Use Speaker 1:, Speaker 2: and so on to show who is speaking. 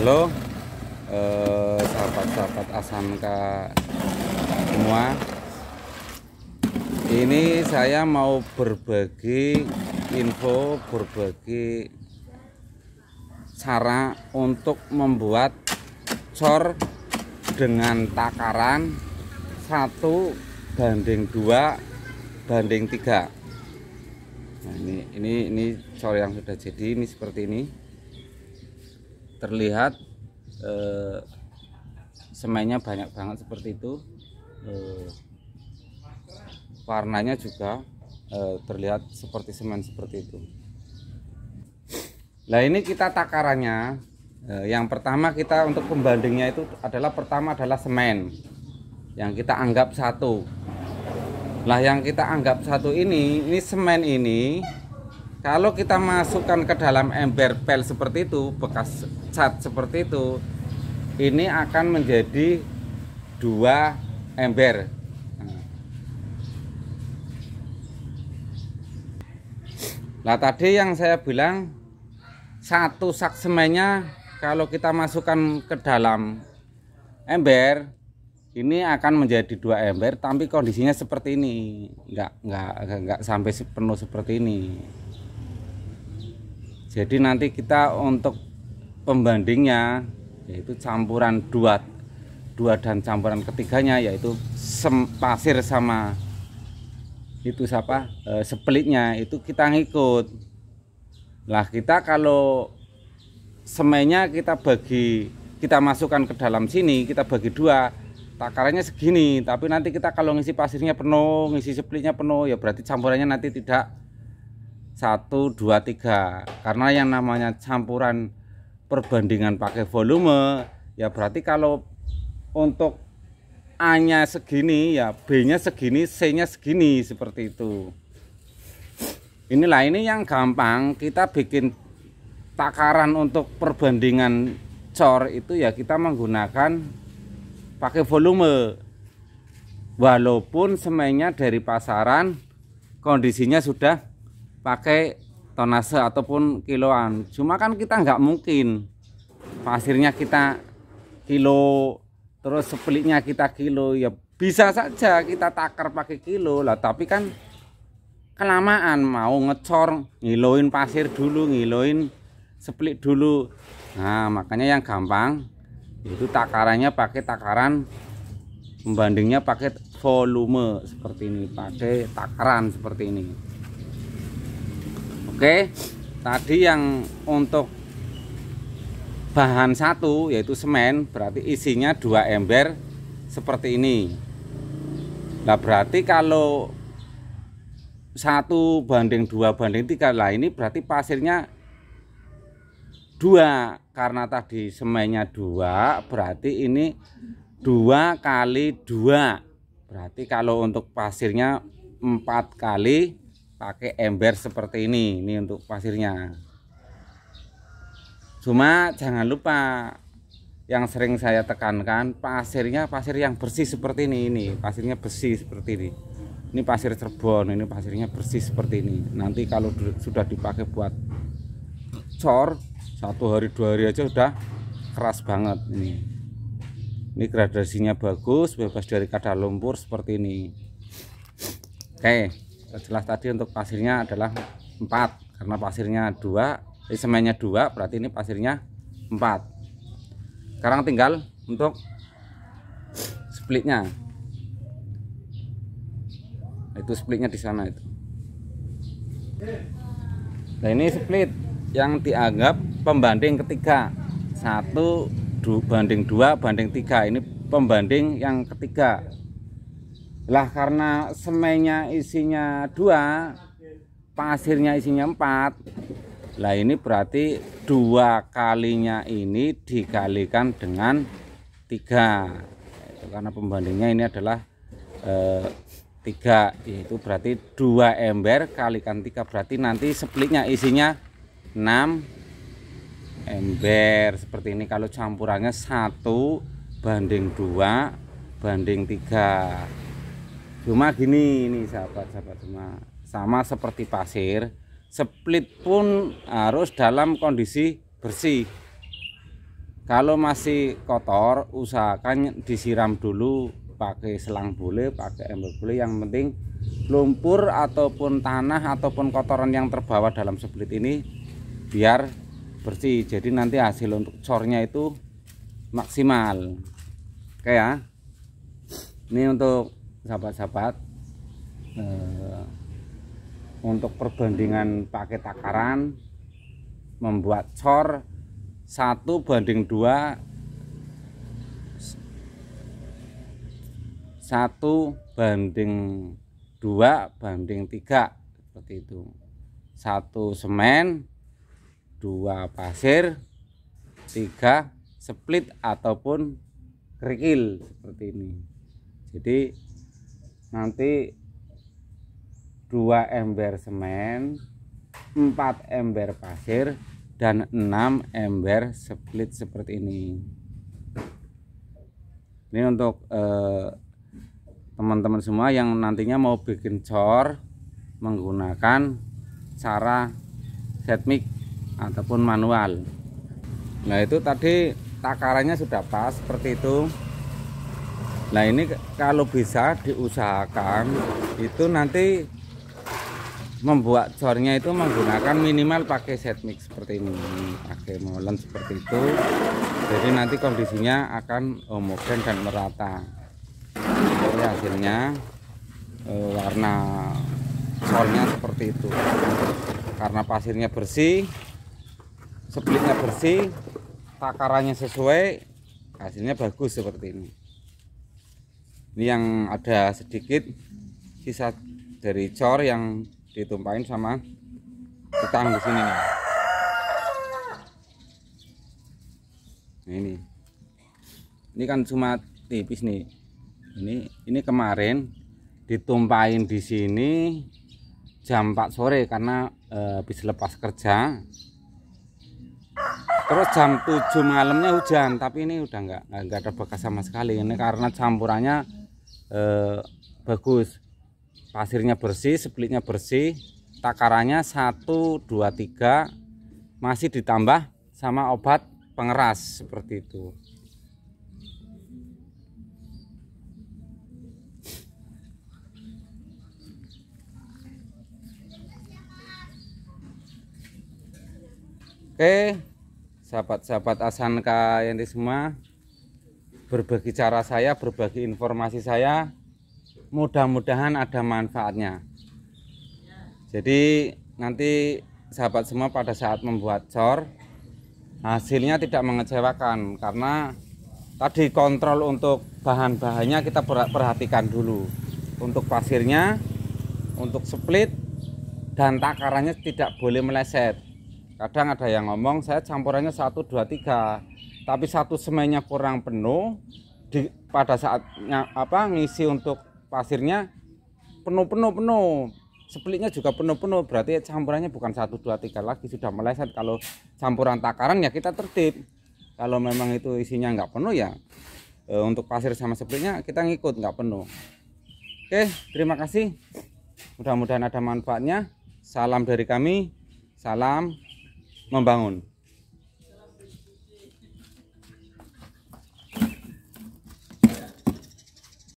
Speaker 1: halo sahabat eh, sahabat-sahabat Asamka semua ini saya mau berbagi info berbagi cara untuk membuat cor dengan takaran satu banding dua banding tiga. nah ini ini ini cor yang sudah jadi ini seperti ini terlihat eh, semennya banyak banget seperti itu eh, warnanya juga eh, terlihat seperti semen seperti itu nah ini kita takarannya eh, yang pertama kita untuk pembandingnya itu adalah pertama adalah semen yang kita anggap satu Nah yang kita anggap satu ini ini semen ini kalau kita masukkan ke dalam ember pel seperti itu, bekas cat seperti itu, ini akan menjadi dua ember. Nah tadi yang saya bilang satu sak semennya kalau kita masukkan ke dalam ember ini akan menjadi dua ember tapi kondisinya seperti ini nggak nggak nggak sampai penuh seperti ini jadi nanti kita untuk pembandingnya yaitu campuran dua dua dan campuran ketiganya yaitu sem, pasir sama itu siapa e, sepelitnya itu kita ngikut lah kita kalau semennya kita bagi kita masukkan ke dalam sini kita bagi dua takarannya segini tapi nanti kita kalau ngisi pasirnya penuh ngisi sepelitnya penuh ya berarti campurannya nanti tidak 1, 2, 3 karena yang namanya campuran perbandingan pakai volume ya berarti kalau untuk A nya segini ya B nya segini C nya segini seperti itu inilah ini yang gampang kita bikin takaran untuk perbandingan cor itu ya kita menggunakan pakai volume walaupun semennya dari pasaran kondisinya sudah pakai tonase ataupun kiloan cuma kan kita nggak mungkin pasirnya kita kilo terus sepelitnya kita kilo ya bisa saja kita takar pakai kilo lah tapi kan kelamaan mau ngecor ngiloin pasir dulu ngiloin split dulu nah makanya yang gampang itu takarannya pakai takaran membandingnya pakai volume seperti ini pakai takaran seperti ini Oke, tadi yang untuk bahan satu yaitu semen berarti isinya dua ember seperti ini. Nah berarti kalau satu banding dua banding tiga lah ini berarti pasirnya dua karena tadi semennya dua berarti ini dua kali dua berarti kalau untuk pasirnya empat kali pakai ember seperti ini ini untuk pasirnya cuma jangan lupa yang sering saya tekankan pasirnya pasir yang bersih seperti ini ini pasirnya bersih seperti ini ini pasir cerbon ini pasirnya bersih seperti ini nanti kalau sudah dipakai buat cor satu hari dua hari aja udah keras banget ini ini gradasinya bagus bebas dari kadar lumpur seperti ini oke okay jelas tadi untuk pasirnya adalah 4 karena pasirnya 2 eh, semennya 2 berarti ini pasirnya 4 sekarang tinggal untuk splitnya itu splitnya di sana itu nah ini split yang dianggap pembanding ketiga satu banding dua banding tiga ini pembanding yang ketiga lah karena semennya isinya dua, pasirnya isinya empat. Lah ini berarti dua kalinya ini dikalikan dengan tiga. Karena pembandingnya ini adalah eh, tiga, yaitu berarti dua ember kalikan tiga berarti nanti splitnya isinya enam ember seperti ini kalau campurannya satu banding dua banding tiga cuma gini ini sahabat-sahabat semua sama seperti pasir split pun harus dalam kondisi bersih kalau masih kotor usahakan disiram dulu pakai selang bule pakai ember bule yang penting lumpur ataupun tanah ataupun kotoran yang terbawa dalam split ini biar bersih jadi nanti hasil untuk cornya itu maksimal oke ya ini untuk sahabat-sahabat eh, untuk perbandingan pakai takaran membuat cor satu banding dua satu banding dua banding tiga seperti itu satu semen dua pasir tiga split ataupun kerikil seperti ini jadi nanti dua ember semen 4 ember pasir dan 6 ember split seperti ini ini untuk eh, teman-teman eh, semua yang nantinya mau bikin cor menggunakan cara set mic ataupun manual nah itu tadi takarannya sudah pas seperti itu Nah ini kalau bisa diusahakan itu nanti membuat cornya itu menggunakan minimal pakai set mix seperti ini pakai molen seperti itu jadi nanti kondisinya akan homogen dan merata jadi hasilnya e, warna cornya seperti itu karena pasirnya bersih splitnya bersih takarannya sesuai hasilnya bagus seperti ini ini yang ada sedikit sisa dari cor yang ditumpahin sama tukang di sini nih. Nah, ini ini kan cuma tipis nih ini ini kemarin ditumpahin di sini jam 4 sore karena e, habis lepas kerja terus jam 7 malamnya hujan tapi ini udah nggak nggak ada bekas sama sekali ini karena campurannya Eh, bagus pasirnya bersih splitnya bersih takarannya 1 2 3 masih ditambah sama obat pengeras seperti itu Oke, sahabat-sahabat Asanka yang di semua, berbagi cara saya, berbagi informasi saya. Mudah-mudahan ada manfaatnya. Jadi nanti sahabat semua pada saat membuat cor hasilnya tidak mengecewakan karena tadi kontrol untuk bahan-bahannya kita perhatikan dulu untuk pasirnya untuk split dan takarannya tidak boleh meleset kadang ada yang ngomong saya campurannya 1, 2, 3 tapi satu semennya kurang penuh di, pada saatnya apa ngisi untuk pasirnya penuh penuh penuh sepelitnya juga penuh penuh berarti campurannya bukan satu dua tiga lagi sudah meleset kalau campuran takaran ya kita tertib kalau memang itu isinya nggak penuh ya e, untuk pasir sama sepelitnya kita ngikut nggak penuh oke terima kasih mudah-mudahan ada manfaatnya salam dari kami salam membangun